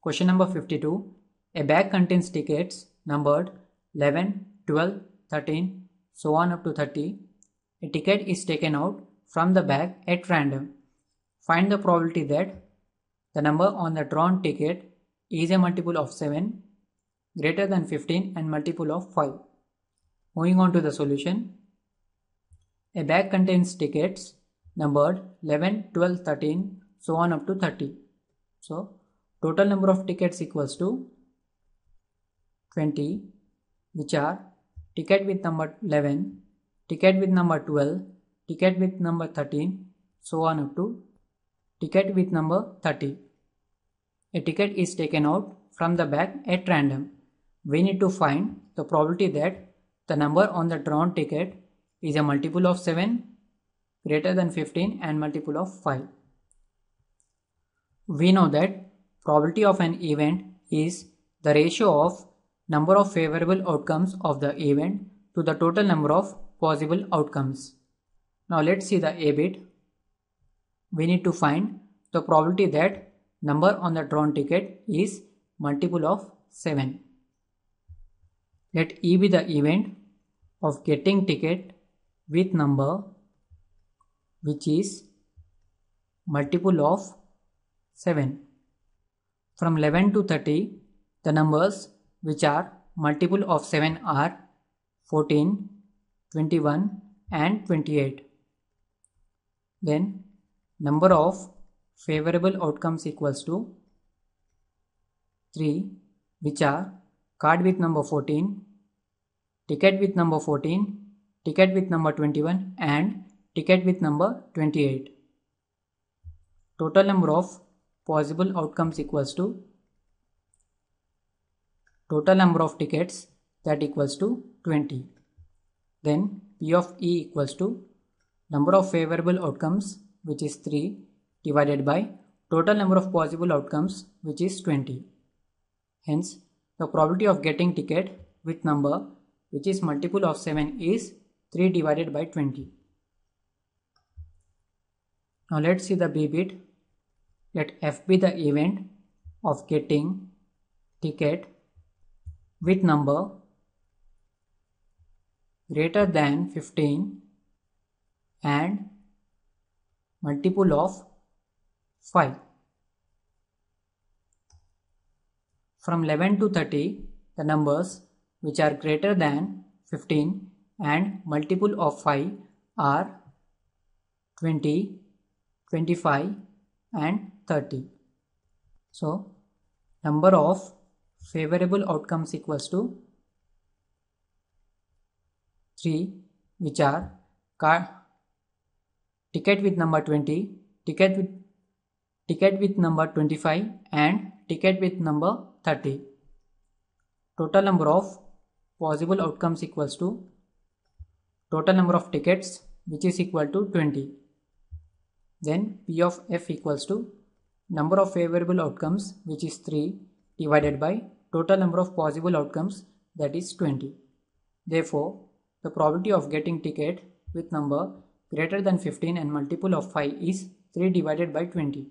Question number 52. A bag contains tickets numbered 11, 12, 13, so on up to 30. A ticket is taken out from the bag at random. Find the probability that the number on the drawn ticket is a multiple of 7, greater than 15 and multiple of 5. Moving on to the solution. A bag contains tickets numbered 11, 12, 13, so on up to 30. So total number of tickets equals to 20 which are ticket with number 11 ticket with number 12 ticket with number 13 so on up to ticket with number 30 a ticket is taken out from the bag at random we need to find the probability that the number on the drawn ticket is a multiple of 7 greater than 15 and multiple of 5 we know that Probability of an event is the ratio of number of favorable outcomes of the event to the total number of possible outcomes. Now let's see the A bit. We need to find the probability that number on the drawn ticket is multiple of 7. Let E be the event of getting ticket with number which is multiple of 7. From 11 to 30, the numbers which are multiple of 7 are 14, 21 and 28. Then number of favorable outcomes equals to 3 which are card with number 14, ticket with number 14, ticket with number 21 and ticket with number 28. Total number of possible outcomes equals to total number of tickets that equals to 20. Then P of E equals to number of favorable outcomes which is 3 divided by total number of possible outcomes which is 20. Hence the probability of getting ticket with number which is multiple of 7 is 3 divided by 20. Now let's see the B bit let f be the event of getting ticket with number greater than 15 and multiple of 5 from 11 to 30 the numbers which are greater than 15 and multiple of 5 are 20 25 and 30. So number of favorable outcomes equals to 3 which are car ticket with number 20, ticket with ticket with number 25 and ticket with number 30. Total number of possible outcomes equals to total number of tickets which is equal to 20. Then P of f equals to number of favorable outcomes which is 3 divided by total number of possible outcomes that is 20. Therefore, the probability of getting ticket with number greater than 15 and multiple of 5 is 3 divided by 20.